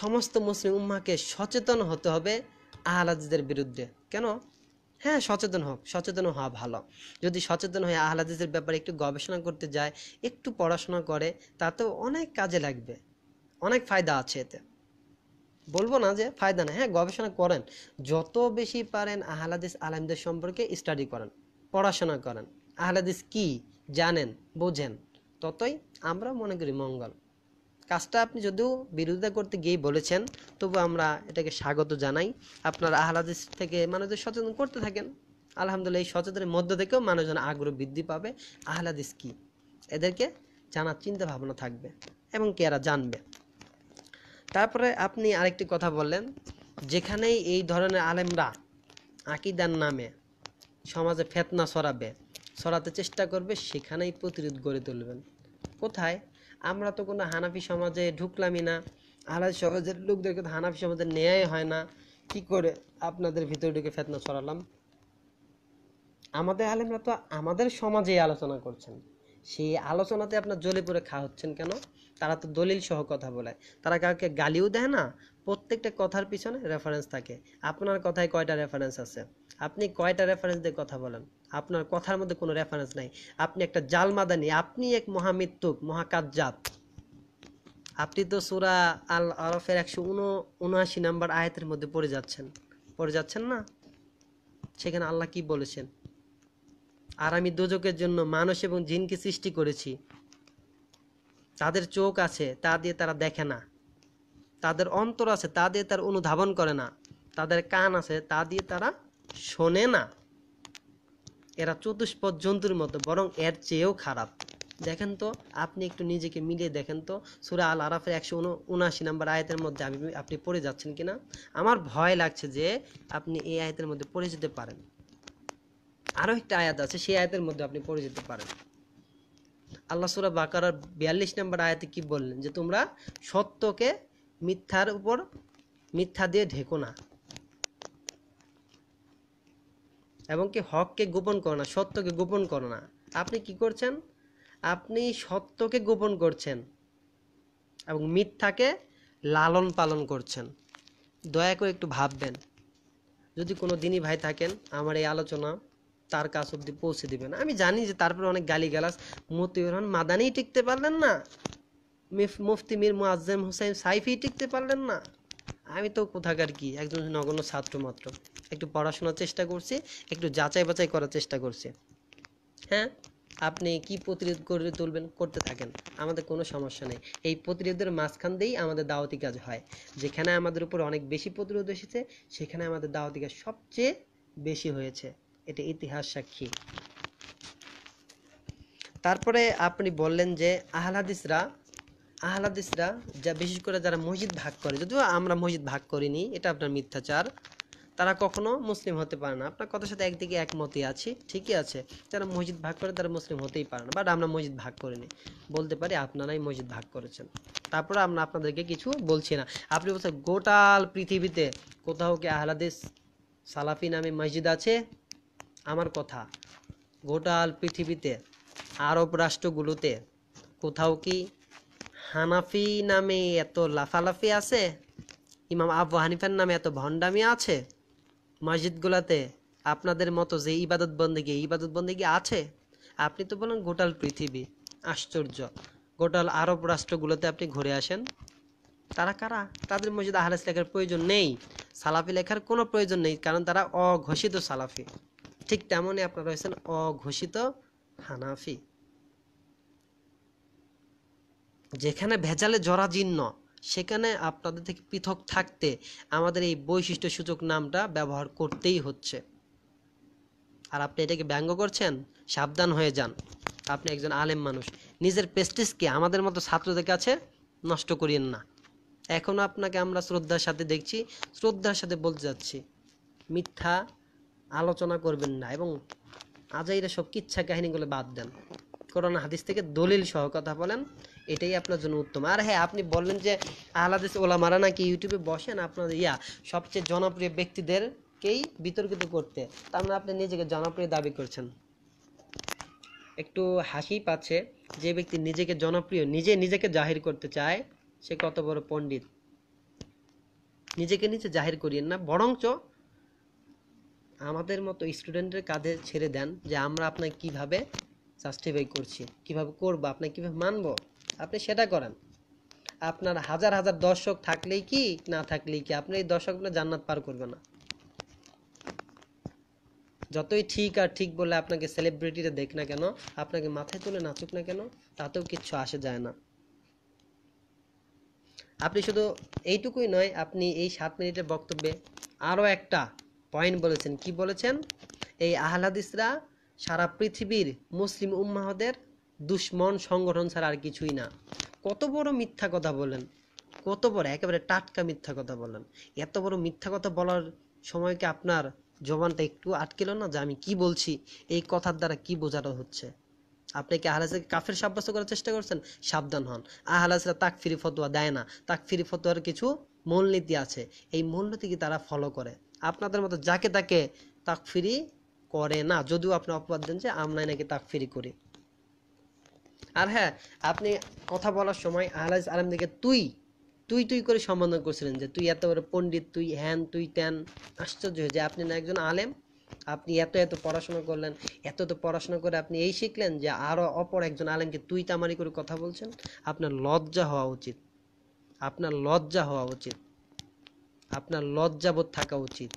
Speaker 1: সমস্ত মুসলিম উম্মাকে সচেতন হতে হবে আহলাজদের বিরুদ্ধে কেন হ্যাঁ সচেতন হোক সচেতন হওয়া ভালো যদি সচেতন হয়ে আহলাদিসের ব্যাপারে একটু গবেষণা করতে যায় একটু পড়াশোনা করে তাতেও অনেক কাজে লাগবে অনেক ফায়দা আছে এতে বলবো না যে ফায়দা না হ্যাঁ গবেষণা করেন যত বেশি পারেন আহলাদিস আলমদের সম্পর্কে স্টাডি করেন পড়াশোনা করেন আহলাদিস কি জানেন বোঝেন ততই আমরা মনে করি মঙ্গল কাজটা আপনি যদিও বিরোধিতা করতে গিয়ে বলেছেন তবু আমরা এটাকে স্বাগত জানাই আপনার আহলাদিস থেকে মানুষদের সচেতন করতে থাকেন আলহামদুলিল্লাহ এই সচেতনের মধ্য থেকেও মানুষজন আগ্রহ বৃদ্ধি পাবে আহলাদিস কি এদেরকে জানার চিন্তা ভাবনা থাকবে এবং কে এরা জানবে তারপরে আপনি আরেকটি কথা বললেন যেখানেই এই ধরনের আলেমরা আকিদার নামে সমাজে ফেতনা সরাবে সরাতে চেষ্টা করবে সেখানেই প্রতিরোধ গড়ে তুলবেন কোথায় আমরা তো কোনো হানাফি সমাজে ঢুকলামই না আহলাদ সমাজের লোকদেরকে তো হানাফি সমাজে নেয়াই হয় না কি করে আপনাদের ভিতরে ঢুকে ফেতনা ছড়ালাম আমাদের আলেমরা তো আমাদের সমাজেই আলোচনা করছেন সেই আলোচনাতে আপনার জলে পড়ে খা হচ্ছেন কেন তারা তো দলিল সহ কথা বলে তারা কাউকে গালিও দেয় না প্রত্যেকটা কথার পিছনে রেফারেন্স থাকে আপনার কথায় কয়টা রেফারেন্স আছে আপনি কয়টা রেফারেন্স দিয়ে কথা বলেন আপনার কথার মধ্যে কোনো রেফারেন্স নাই আপনি একটা জাল মাদানি আপনি এক মহামৃত্যুক মহাকাজ্জাব আপনি তো সুরা আল আরফের একশো উনআশি নাম্বার আয়াতের মধ্যে পড়ে যাচ্ছেন পড়ে যাচ্ছেন না সেখানে আল্লাহ কি বলেছেন আর আমি দুজকের জন্য মানুষ এবং জিনকে সৃষ্টি করেছি তাদের চোখ আছে তা দিয়ে তারা দেখে না তাদের অন্তর আছে তা দিয়ে তারা অনুধাবন করে না তাদের কান আছে তা দিয়ে তারা শোনে না এরা চতুষ্পদ জন্তুর মতো বরং এর চেয়েও খারাপ দেখেন তো আপনি একটু নিজেকে মিলে দেখেন তো সুরা আল আরাফের একশো উনআশি নম্বর আয়াতের মধ্যে আমি আপনি পড়ে যাচ্ছেন কিনা আমার ভয় লাগছে যে আপনি এই আয়াতের মধ্যে পড়ে যেতে পারেন আরও একটা আয়াত আছে সেই আয়াতের মধ্যে আপনি পড়ে যেতে পারেন আল্লাহ সুরা বাকার বিয়াল্লিশ নম্বর আয়াতে কি বললেন যে তোমরা সত্যকে মিথ্যার উপর মিথ্যা দিয়ে ঢেকো না এবং কি হককে গোপন করো না সত্যকে গোপন করো না আপনি কি করছেন আপনি সত্যকে গোপন করছেন এবং মিথ্যাকে লালন পালন করছেন দয়া করে একটু ভাববেন যদি কোনো দিনই ভাই থাকেন আমার এই আলোচনা তার কাছ অব্দি পৌঁছে দিবেন আমি জানি যে তারপরে অনেক গালাস মতিউর রহমান মাদানিই টিকতে পারলেন না মুফতি মির মুআজ্জম হুসাইন সাইফি টিকতে পারলেন না আমি তো কোথাকার কি একজন নগণ্য ছাত্র মাত্র একটু পড়াশোনার চেষ্টা করছি একটু যাচাই বাছাই করার চেষ্টা করছি হ্যাঁ আপনি কি প্রতিরোধ করে তুলবেন করতে থাকেন আমাদের কোনো সমস্যা নেই এই প্রতিরোধের মাঝখান দিয়েই আমাদের দাওয়াতি কাজ হয় যেখানে আমাদের উপর অনেক বেশি প্রতিরোধ এসেছে সেখানে আমাদের দাওয়াতি কাজ সবচেয়ে বেশি হয়েছে এটা ইতিহাস সাক্ষী তারপরে আপনি বললেন যে আহলাদিসরা আহলাদিসরা যা বিশেষ করে যারা মসজিদ ভাগ করে যদিও আমরা মসজিদ ভাগ করিনি এটা আপনার মিথ্যাচার তারা কখনো মুসলিম হতে পারে না আপনার কথার সাথে একদিকে একমতই আছি ঠিকই আছে যারা মসজিদ ভাগ করে তারা মুসলিম হতেই পারে না বাট আমরা মসজিদ ভাগ করিনি বলতে পারি আপনারাই মসজিদ ভাগ করেছেন তারপরে আমরা আপনাদেরকে কিছু বলছি না আপনি বলছেন গোটাল পৃথিবীতে কোথাও কি আহলাদিস সালাফি নামে মসজিদ আছে আমার কথা গোটাল পৃথিবীতে আরব রাষ্ট্রগুলোতে কোথাও কি হানাফি নামে এত লাফালাফি আছে ইমাম আবু হানিফার নামে এত ভণ্ডামি আছে মসজিদগুলোতে আপনাদের মতো যে ইবাদত বন্দেগী ইবাদত বন্দেগী আছে আপনি তো বলেন গোটাল পৃথিবী আশ্চর্য গোটাল আরব রাষ্ট্রগুলোতে আপনি ঘুরে আসেন তারা কারা তাদের মসজিদ আহলাস লেখার প্রয়োজন নেই সালাফি লেখার কোনো প্রয়োজন নেই কারণ তারা অঘোষিত সালাফি ঠিক তেমনই আপনারা হয়েছেন অঘোষিত হানাফি যেখানে ভেজালে জরাজীর্ণ সেখানে আপনাদের থেকে পৃথক থাকতে আমাদের এই বৈশিষ্ট্য সূচক নামটা ব্যবহার করতেই হচ্ছে আর আপনি এটাকে ব্যঙ্গ করছেন সাবধান হয়ে যান আপনি একজন আলেম মানুষ নিজের প্রেস্টিসকে আমাদের মতো ছাত্রদের কাছে নষ্ট করিয়েন না এখনও আপনাকে আমরা শ্রদ্ধার সাথে দেখছি শ্রদ্ধার সাথে বলতে যাচ্ছি মিথ্যা আলোচনা করবেন না এবং আজাইরা সব কিচ্ছা কাহিনীগুলো বাদ দেন করোনা হাদিস থেকে দলিল সহ কথা বলেন এটাই আপনার জন্য উত্তম আর হ্যাঁ আপনি বললেন যে আহলাদিস ওলামারা নাকি ইউটিউবে বসেন আপনার ইয়া সবচেয়ে জনপ্রিয় ব্যক্তিদেরকেই বিতর্কিত করতে তার মানে আপনি নিজেকে জনপ্রিয় দাবি করছেন একটু হাসি পাচ্ছে যে ব্যক্তি নিজেকে জনপ্রিয় নিজে নিজেকে জাহির করতে চায় সে কত বড় পণ্ডিত নিজেকে নিজে জাহির করিয়েন না বরঞ্চ আমাদের মতো স্টুডেন্টের কাঁধে ছেড়ে দেন যে আমরা আপনাকে কিভাবে জাস্টিফাই করছি কিভাবে করব আপনাকে কিভাবে মানবো আপনি সেটা করেন আপনার হাজার হাজার দর্শক থাকলেই কি না থাকলেই কি আপনি এই দর্শকগুলো জান্নাত পার করবে না যতই ঠিক আর ঠিক বলে আপনাকে সেলিব্রিটিরা দেখ না কেন আপনাকে মাথায় তুলে নাচুক না কেন তাতেও কিছু আসে যায় না আপনি শুধু এইটুকুই নয় আপনি এই সাত মিনিটের বক্তব্যে আরও একটা পয়েন্ট বলেছেন কি বলেছেন এই আহলাদিসরা সারা পৃথিবীর মুসলিম উম্মাহদের দুশ্মন সংগঠন ছাড়া আর কিছুই না কত বড় মিথ্যা কথা বলেন কত বড় একেবারে টাটকা মিথ্যা কথা বলেন এত বড় মিথ্যা কথা বলার সময়কে আপনার জবানটা একটু আটকেল না যে আমি কি বলছি এই কথার দ্বারা কি বোঝানো হচ্ছে আপনি কি আহলাসকে কাফের সাব্যস্ত করার চেষ্টা করছেন সাবধান হন আহলাসরা ফিরি ফতোয়া দেয় না তাক ফিরি ফতোয়ার কিছু মূলনীতি আছে এই মূলনীতি কি তারা ফলো করে আপনাদের মতো যাকে তাকে তাক ফিরি করে না যদিও আপনি অপবাদ দেন যে আমরা নাকি তাক ফিরি করি আর হ্যাঁ আপনি কথা বলার সময় আহলাজ আলমদিকে তুই তুই তুই করে সম্বোধন করছিলেন যে তুই এত বড় পণ্ডিত তুই হ্যান তুই ত্যান আশ্চর্য হয়ে যে আপনি না একজন আলেম আপনি এত এত পড়াশোনা করলেন এত এত পড়াশোনা করে আপনি এই শিখলেন যে আরও অপর একজন আলেমকে তুই তামারি করে কথা বলছেন আপনার লজ্জা হওয়া উচিত আপনার লজ্জা হওয়া উচিত আপনার লজ্জাবোধ থাকা উচিত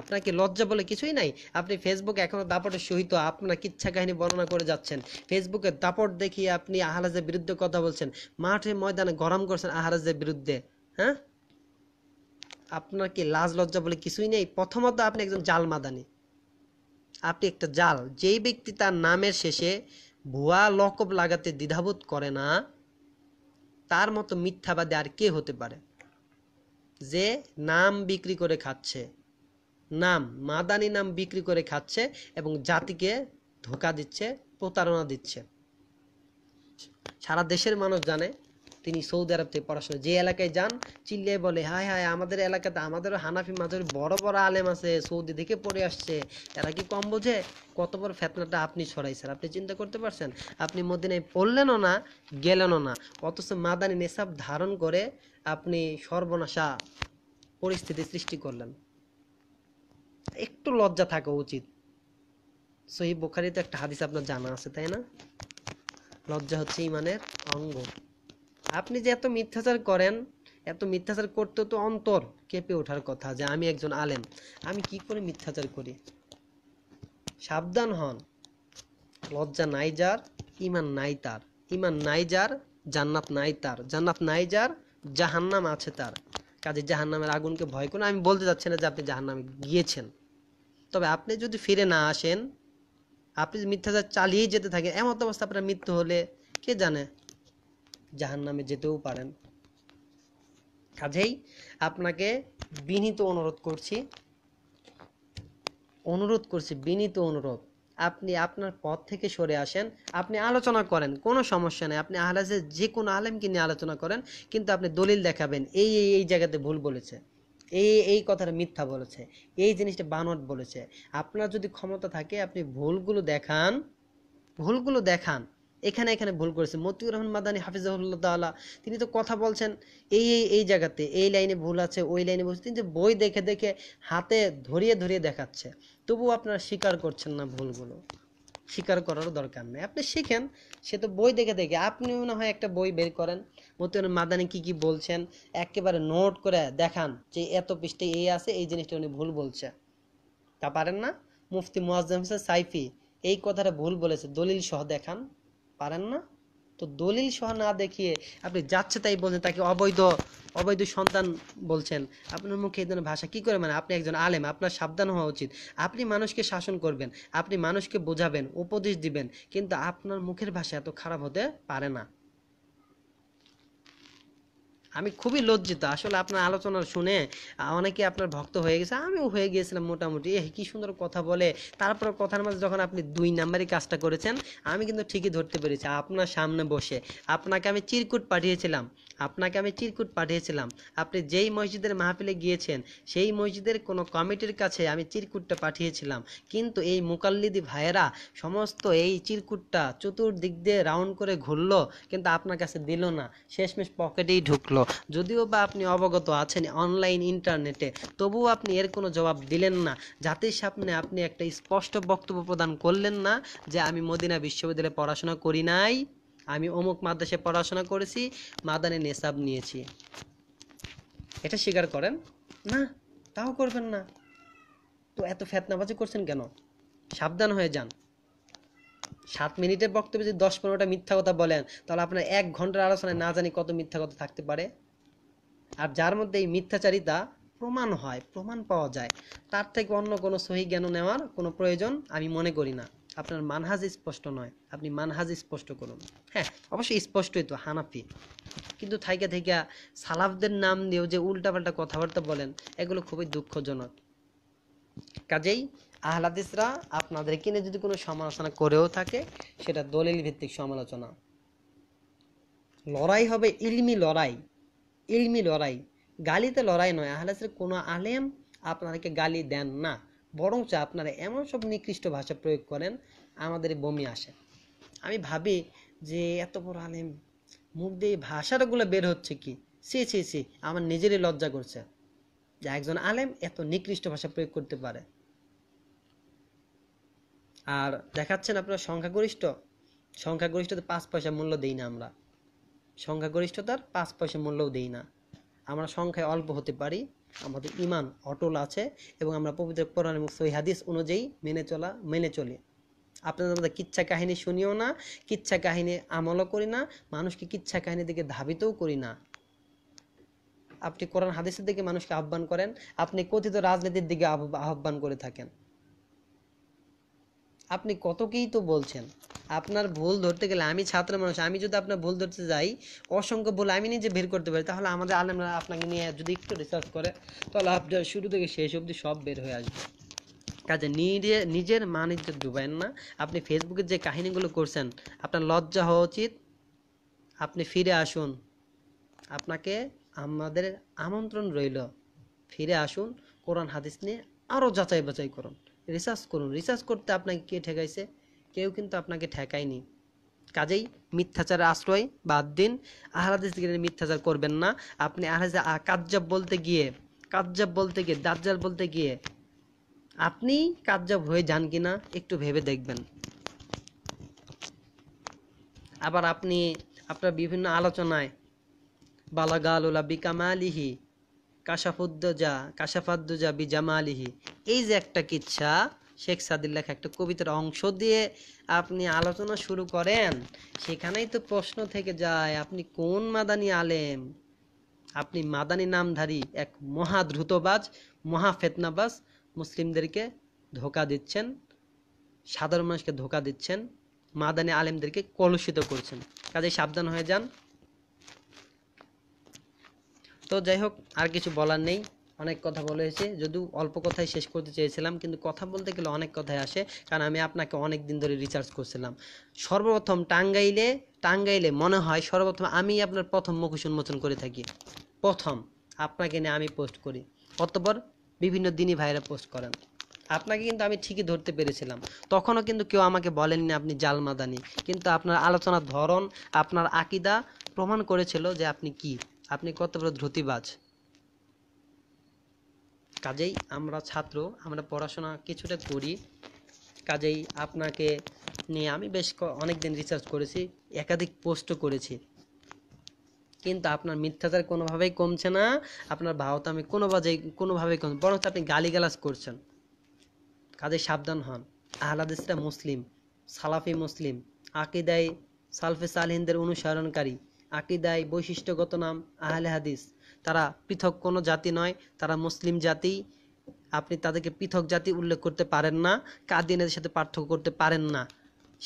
Speaker 1: আপনাকে লজ্জা বলে কিছুই নাই আপনি ফেসবুক এখনও দাপটের সহিত আপনার কিচ্ছা কাহিনী বর্ণনা করে যাচ্ছেন ফেসবুকে দাপট দেখিয়ে আপনি আহারাজের বিরুদ্ধে কথা বলছেন মাঠে ময়দানে গরম করছেন আহারাজের বিরুদ্ধে হ্যাঁ আপনার কি লাজ লজ্জা বলে কিছুই নেই প্রথমত আপনি একজন জাল মাদানি আপনি একটা জাল যেই ব্যক্তি তার নামের শেষে ভুয়া লকব লাগাতে দ্বিধাবোধ করে না তার মতো মিথ্যাবাদী আর কে হতে পারে যে নাম বিক্রি করে খাচ্ছে নাম মাদানি নাম বিক্রি করে খাচ্ছে এবং জাতিকে ধোকা দিচ্ছে প্রতারণা দিচ্ছে সারা দেশের মানুষ জানে তিনি সৌদি আরব থেকে পড়াশোনা যে এলাকায় যান চিল্লিয়ে বলে হায় হায় আমাদের এলাকাতে আমাদের হানাফি মাঝের বড় বড় আলেম আছে সৌদি থেকে পড়ে আসছে তারা কি কম বোঝে কত বড় ফেতনাটা আপনি ছড়াইছেন আপনি চিন্তা করতে পারছেন আপনি মদিনায় পড়লেনও না গেলেনও না অথচ মাদানি নেশাব ধারণ করে আপনি সর্বনাশা পরিস্থিতি সৃষ্টি করলেন একটু লজ্জা থাকা উচিত সহি বোখারিতে একটা হাদিস আপনার জানা আছে তাই না লজ্জা হচ্ছে ইমানের অঙ্গ আপনি যে এত মিথ্যাচার করেন এত মিথ্যাচার করতে তো অন্তর কেঁপে ওঠার কথা যে আমি একজন আলেম আমি কি করে মিথ্যাচার করি সাবধান হন লজ্জা নাই যার ইমান নাই তার ইমান নাই যার জান্নাত নাই তার জান্নাত নাই যার জাহান্নাম আছে তার কাজে জাহান নামের আগুনকে ভয় করুন আমি বলতে চাচ্ছি না যে আপনি জাহান নামে গিয়েছেন তবে আপনি যদি ফিরে না আসেন আপনি মিথ্যাচার চালিয়ে যেতে থাকেন এমন অবস্থা আপনার মৃত্যু হলে কে জানে জাহান নামে যেতেও পারেন কাজেই আপনাকে বিনীত অনুরোধ করছি অনুরোধ করছি বিনীত অনুরোধ আপনি আপনার পথ থেকে সরে আসেন আপনি আলোচনা করেন কোনো সমস্যা নেই আপনি আহলাজের যে কোনো আলেমকে নিয়ে আলোচনা করেন কিন্তু আপনি দলিল দেখাবেন এই এই এই জায়গাতে ভুল বলেছে এই এই কথাটা মিথ্যা বলেছে এই জিনিসটা বানট বলেছে আপনার যদি ক্ষমতা থাকে আপনি ভুলগুলো দেখান ভুলগুলো দেখান এখানে এখানে ভুল করেছে মতিউর রহমান মাদানী হাফিজাহুল্লাহ তালা তিনি তো কথা বলছেন এই এই এই জায়গাতে এই লাইনে ভুল আছে ওই লাইনে ভুল তিনি যে বই দেখে দেখে হাতে ধরিয়ে ধরিয়ে দেখাচ্ছে তবুও আপনারা স্বীকার করছেন না ভুলগুলো স্বীকার করার দরকার নেই আপনি শিখেন সে তো বই দেখে দেখে আপনিও না হয় একটা বই বের করেন মতিউর মাদানি কি কি বলছেন একেবারে নোট করে দেখান যে এত পৃষ্ঠে এই আছে এই জিনিসটা উনি ভুল বলছে তা পারেন না মুফতি মোয়াজ্জম হোসেন সাইফি এই কথাটা ভুল বলেছে দলিল সহ দেখান পারেন না তো দলিল সহ না দেখিয়ে আপনি যাচ্ছে তাই বলছেন তাকে অবৈধ অবৈধ সন্তান বলছেন আপনার মুখে এই ধরনের ভাষা কি করে মানে আপনি একজন আলেম আপনার সাবধান হওয়া উচিত আপনি মানুষকে শাসন করবেন আপনি মানুষকে বোঝাবেন উপদেশ দিবেন কিন্তু আপনার মুখের ভাষা এত খারাপ হতে পারে না আমি খুবই লজ্জিত আসলে আপনার আলোচনা শুনে অনেকে আপনার ভক্ত হয়ে গেছে আমিও হয়ে গিয়েছিলাম মোটামুটি এ কি সুন্দর কথা বলে তারপর কথার মাঝে যখন আপনি দুই নাম্বারই কাজটা করেছেন আমি কিন্তু ঠিকই ধরতে পেরেছি আপনার সামনে বসে আপনাকে আমি চিরকুট পাঠিয়েছিলাম আপনাকে আমি চিরকুট পাঠিয়েছিলাম আপনি যেই মসজিদের মাহফিলে গিয়েছেন সেই মসজিদের কোনো কমিটির কাছে আমি চিরকুটটা পাঠিয়েছিলাম কিন্তু এই মুকাল্লিদি ভাইয়েরা সমস্ত এই চিরকুটটা চতুর্দিক দিয়ে রাউন্ড করে ঘুরলো কিন্তু আপনার কাছে দিল না শেষমেশ পকেটেই ঢুকলো যদিও বা আপনি অবগত আছেন অনলাইন ইন্টারনেটে তবুও আপনি এর কোনো জবাব দিলেন না জাতির সামনে আপনি একটা স্পষ্ট বক্তব্য প্রদান করলেন না যে আমি মদিনা বিশ্ববিদ্যালয়ে পড়াশোনা করি নাই আমি অমুক মাদ্রাসে পড়াশোনা করেছি মাদানে নেশাব নিয়েছি এটা স্বীকার করেন না তাও করবেন না তো এত ফেতনাবাজি করছেন কেন সাবধান হয়ে যান সাত মিনিটের বক্তব্যে যদি দশ পনেরোটা মিথ্যা কথা বলেন তাহলে আপনার এক ঘন্টার আলোচনায় না জানি কত মিথ্যা কথা থাকতে পারে আর যার মধ্যে এই মিথ্যাচারিতা প্রমাণ হয় প্রমাণ পাওয়া যায় তার থেকে অন্য কোনো সহি জ্ঞান নেওয়ার কোনো প্রয়োজন আমি মনে করি না আপনার মানহাজ স্পষ্ট নয় আপনি মানহাজ স্পষ্ট করুন হ্যাঁ অবশ্যই স্পষ্টই তো হানাফি কিন্তু থাইকা থাইকা সালাফদের নাম দিয়েও যে উল্টাপাল্টা কথাবার্তা বলেন এগুলো খুবই দুঃখজনক কাজেই আহলাদিসরা আপনাদের কিনে যদি কোনো সমালোচনা করেও থাকে সেটা দলিল ভিত্তিক সমালোচনা লড়াই হবে ইলমি লড়াই ইলমি লড়াই গালিতে লড়াই নয় আহলাসের কোনো আলেম আপনাদেরকে গালি দেন না বরঞ্চ আপনারা এমন সব নিকৃষ্ট ভাষা প্রয়োগ করেন আমাদের বমি আসে আমি ভাবি যে এত বড় আলেম মুখ দিয়ে ভাষাগুলো বের হচ্ছে কি সি সি সি আমার নিজেরই লজ্জা করছে যে একজন আলেম এত নিকৃষ্ট ভাষা প্রয়োগ করতে পারে আর দেখাচ্ছেন আপনারা সংখ্যাগরিষ্ঠ সংখ্যাগরিষ্ঠতে পাঁচ পয়সা মূল্য দেই না আমরা সংখ্যাগরিষ্ঠতার পাঁচ পয়সা মূল্যও দেই না আমরা সংখ্যায় অল্প হতে পারি আমাদের ইমান অটল আছে এবং আমরা পবিত্র কোরআন এবং হাদিস অনুযায়ী মেনে চলা মেনে চলি আপনাদের মধ্যে কিচ্ছা কাহিনী শুনিও না কিচ্ছা কাহিনী আমলও করি না মানুষকে কিচ্ছা কাহিনী দিকে ধাবিতও করি না আপনি কোরআন হাদিসের দিকে মানুষকে আহ্বান করেন আপনি কথিত রাজনীতির দিকে আহ্বান করে থাকেন আপনি কতকেই তো বলছেন আপনার ভুল ধরতে গেলে আমি ছাত্র মানুষ আমি যদি আপনার ভুল ধরতে যাই অসংখ্য ভুল আমি নিজে বের করতে পারি তাহলে আমাদের আলেমরা আপনাকে নিয়ে যদি একটু রিসার্চ করে তাহলে আপনার শুরু থেকে শেষ অবধি সব বের হয়ে আসবে কাজে নিজে নিজের মান ডুবেন না আপনি ফেসবুকে যে কাহিনীগুলো করছেন আপনার লজ্জা হওয়া উচিত আপনি ফিরে আসুন আপনাকে আমাদের আমন্ত্রণ রইল ফিরে আসুন কোরআন হাদিস নিয়ে আরও যাচাই বাছাই করুন রিসার্চ করুন রিসার্চ করতে আপনাকে কে ঠেকাইছে কেউ কিন্তু আপনাকে ঠেকায়নি কাজেই মিথ্যাচারের আশ্রয় বাদ দিন আহরাদিস মিথ্যাচার করবেন না আপনি আহরাজ কাজ্যাব বলতে গিয়ে কাজ্যাব বলতে গিয়ে দাজ্জাল বলতে গিয়ে আপনি কাজ্যাব হয়ে যান কি না একটু ভেবে দেখবেন আবার আপনি আপনার বিভিন্ন আলোচনায় বালাগালুলা বিকামালিহি কাশাফুদ্দজা কাশাফাদ্দজা বি জামালিহি এই যে একটা কিচ্ছা শেখ সাদির লেখা একটা কবিতার অংশ দিয়ে আপনি আলোচনা শুরু করেন সেখানেই তো প্রশ্ন থেকে যায় আপনি কোন মাদানি আলেম আপনি মাদানি নামধারী এক মহা দ্রুতবাজ মহা ফেতনাবাজ মুসলিমদেরকে ধোকা দিচ্ছেন সাধারণ মানুষকে ধোকা দিচ্ছেন মাদানি আলেমদেরকে কলুষিত করছেন কাজে সাবধান হয়ে যান তো যাই হোক আর কিছু বলার নেই অনেক কথা হয়েছে যদিও অল্প কথাই শেষ করতে চেয়েছিলাম কিন্তু কথা বলতে গেলে অনেক কথাই আসে কারণ আমি আপনাকে অনেক দিন ধরে রিচার্জ করছিলাম সর্বপ্রথম টাঙ্গাইলে টাঙ্গাইলে মনে হয় সর্বপ্রথম আমি আপনার প্রথম মুখোশ উন্মোচন করে থাকি প্রথম আপনাকে নিয়ে আমি পোস্ট করি অতপর বিভিন্ন দিনই ভাইরা পোস্ট করেন আপনাকে কিন্তু আমি ঠিকই ধরতে পেরেছিলাম তখনও কিন্তু কেউ আমাকে বলেননি আপনি জালমাদানি কিন্তু আপনার আলোচনার ধরন আপনার আকিদা প্রমাণ করেছিল যে আপনি কি আপনি কত বড় ধ্রুতিবাজ কাজেই আমরা ছাত্র আমরা পড়াশোনা কিছুটা করি কাজেই আপনাকে নিয়ে আমি বেশ অনেক দিন রিসার্চ করেছি একাধিক পোস্টও করেছি কিন্তু আপনার মিথ্যাচার কোনোভাবেই কমছে না আপনার আমি কোনো বাজে কোনোভাবেই কম বরং আপনি গালিগালাজ করছেন কাজে সাবধান হন আহলাদিসরা মুসলিম সালাফি মুসলিম আকিদায় সালফে সালহিনদের অনুসরণকারী আকিদায় বৈশিষ্ট্যগত নাম আহলে হাদিস তারা পৃথক কোনো জাতি নয় তারা মুসলিম জাতি আপনি তাদেরকে পৃথক জাতি উল্লেখ করতে পারেন না কাদিনের সাথে পার্থক্য করতে পারেন না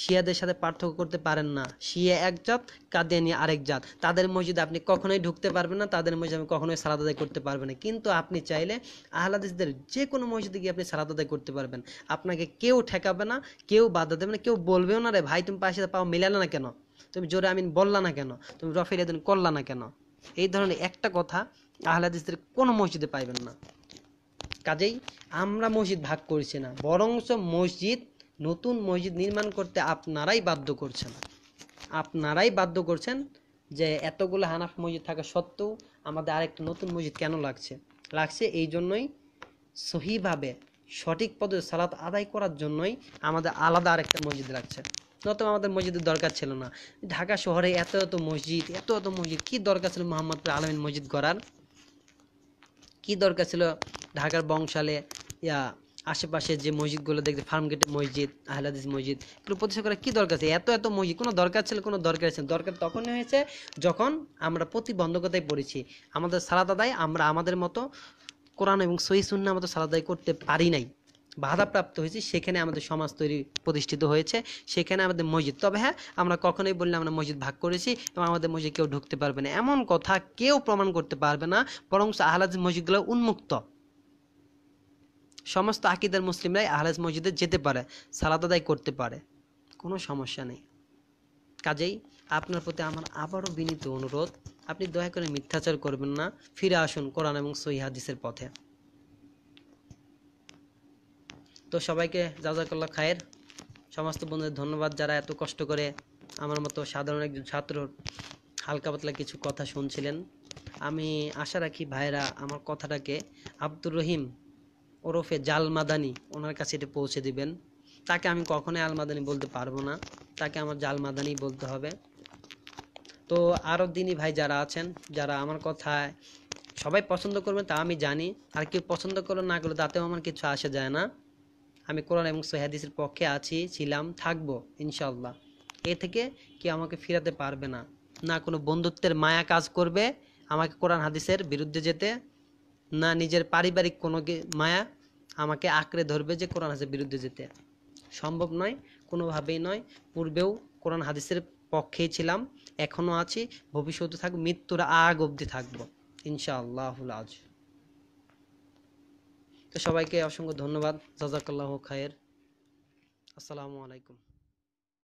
Speaker 1: শিয়াদের সাথে পার্থক্য করতে পারেন না শিয়া এক জাত কাদিয়ানি আরেক জাত তাদের মসজিদে আপনি কখনোই ঢুকতে পারবেন না তাদের মসজিদে আপনি কখনোই সালাদ আদায় করতে পারবেন না কিন্তু আপনি চাইলে আহলাদিসদের যে কোনো মসজিদে গিয়ে আপনি সালাদ আদায় করতে পারবেন আপনাকে কেউ ঠেকাবে না কেউ বাধা দেবে না কেউ বলবেও না রে ভাই তুমি পাশে পাও মিলালে না কেন তুমি জোরে আমিন বললা না কেন তুমি রফিল আদিন করলা না কেন এই ধরনের একটা কথা আহলাদিসদের কোনো মসজিদে পাইবেন না কাজেই আমরা মসজিদ ভাগ করছি না বরংচ মসজিদ নতুন মসজিদ নির্মাণ করতে আপনারাই বাধ্য করছেন আপনারাই বাধ্য করছেন যে এতগুলো হানাফ মসজিদ থাকা সত্ত্বেও আমাদের আরেকটা নতুন মসজিদ কেন লাগছে লাগছে এই জন্যই সহিভাবে সঠিক পদে সালাত আদায় করার জন্যই আমাদের আলাদা আরেকটা মসজিদ লাগছে তত আমাদের মসজিদের দরকার ছিল না ঢাকা শহরে এত এত মসজিদ এত এত মসজিদ কি দরকার ছিল মোহাম্মদপুর আলমিন মসজিদ করার কি দরকার ছিল ঢাকার বংশালে ইয়া আশেপাশে যে মসজিদগুলো দেখতে ফার্মগেট মসজিদ আহলাদিস মসজিদ এগুলো প্রতিষ্ঠা করার কী দরকার আছে এত এত মসজিদ কোনো দরকার ছিল কোনো দরকার ছিল দরকার তখনই হয়েছে যখন আমরা প্রতিবন্ধকতায় পড়েছি আমাদের সালাদ আদায় আমরা আমাদের মতো কোরআন এবং সহি সুন্না মতো সারাদাই করতে পারি নাই বাধাপ্রাপ্ত হয়েছে সেখানে আমাদের সমাজ তৈরি প্রতিষ্ঠিত হয়েছে সেখানে আমাদের মসজিদ তবে হ্যাঁ আমরা কখনোই বললে আমরা মসজিদ ভাগ করেছি এবং আমাদের মসজিদ কেউ ঢুকতে পারবে না এমন কথা কেউ প্রমাণ করতে পারবে না বরং আহলাদ মসজিদগুলো উন্মুক্ত সমস্ত আকিদার মুসলিমরাই আহলাজ মসজিদে যেতে পারে সালাদাদাই করতে পারে কোনো সমস্যা নেই কাজেই আপনার প্রতি আমার আবারও বিনীত অনুরোধ আপনি দয়া করে মিথ্যাচার করবেন না ফিরে আসুন কোরআন এবং সহি হাদিসের পথে তো সবাইকে জাজাকাল্লা খায়ের সমস্ত বন্ধুদের ধন্যবাদ যারা এত কষ্ট করে আমার মতো সাধারণ একজন ছাত্র হালকা পাতলা কিছু কথা শুনছিলেন আমি আশা রাখি ভাইরা আমার কথাটাকে আব্দুর রহিম ওরফে জাল মাদানি ওনার কাছে এটা পৌঁছে দিবেন তাকে আমি কখনোই আলমাদানি বলতে পারবো না তাকে আমার জাল মাদানি বলতে হবে তো আরও দিনই ভাই যারা আছেন যারা আমার কথায় সবাই পছন্দ করবে তা আমি জানি আর কেউ পছন্দ করলো না করলো তাতেও আমার কিছু আসে যায় না আমি কোরআন এবং সোহাদিসের পক্ষে আছি ছিলাম থাকবো ইনশাল্লাহ এ থেকে কেউ আমাকে ফিরাতে পারবে না না কোনো বন্ধুত্বের মায়া কাজ করবে আমাকে কোরআন হাদিসের বিরুদ্ধে যেতে না নিজের পারিবারিক কোনো মায়া আমাকে আঁকড়ে ধরবে যে কোরআন হাদিসের বিরুদ্ধে যেতে সম্ভব নয় কোনোভাবেই নয় পূর্বেও কোরআন হাদিসের পক্ষেই ছিলাম এখনও আছি ভবিষ্যতে থাকবো মৃত্যুর আগ অবধি থাকবো ইনশাআল্লাহুল আজ সবাইকে অসংখ্য ধন্যবাদ জাজাকাল্লাহ খায়ের আসসালামু আলাইকুম